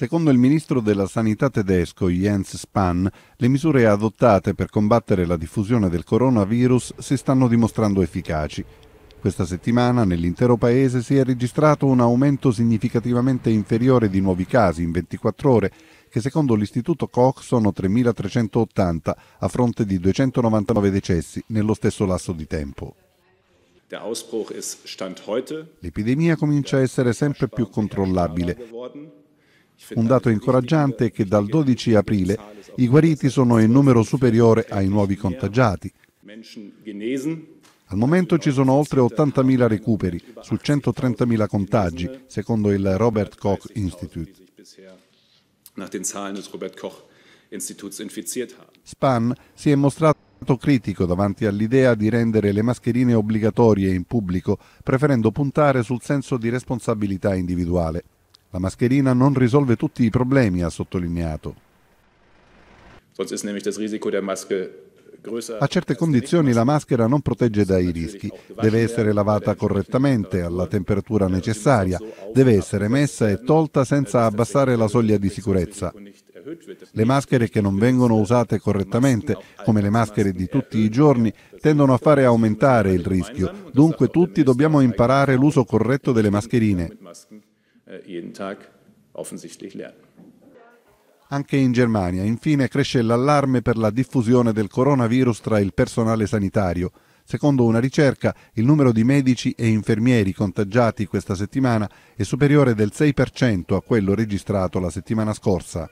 Secondo il ministro della Sanità tedesco Jens Spahn, le misure adottate per combattere la diffusione del coronavirus si stanno dimostrando efficaci. Questa settimana nell'intero paese si è registrato un aumento significativamente inferiore di nuovi casi in 24 ore, che secondo l'Istituto Koch sono 3.380 a fronte di 299 decessi nello stesso lasso di tempo. L'epidemia comincia a essere sempre più controllabile. Un dato incoraggiante è che dal 12 aprile i guariti sono in numero superiore ai nuovi contagiati. Al momento ci sono oltre 80.000 recuperi su 130.000 contagi, secondo il Robert Koch Institute. Spahn si è mostrato critico davanti all'idea di rendere le mascherine obbligatorie in pubblico, preferendo puntare sul senso di responsabilità individuale. La mascherina non risolve tutti i problemi, ha sottolineato. A certe condizioni la maschera non protegge dai rischi, deve essere lavata correttamente alla temperatura necessaria, deve essere messa e tolta senza abbassare la soglia di sicurezza. Le maschere che non vengono usate correttamente, come le maschere di tutti i giorni, tendono a fare aumentare il rischio, dunque tutti dobbiamo imparare l'uso corretto delle mascherine. Eh, jeden Tag offensichtlich lernen. Anche in Germania, infine, cresce l'allarme per la diffusione del coronavirus tra il personale sanitario. Secondo una ricerca, il numero di medici e infermieri contagiati questa settimana è superiore del 6% a quello registrato la settimana scorsa.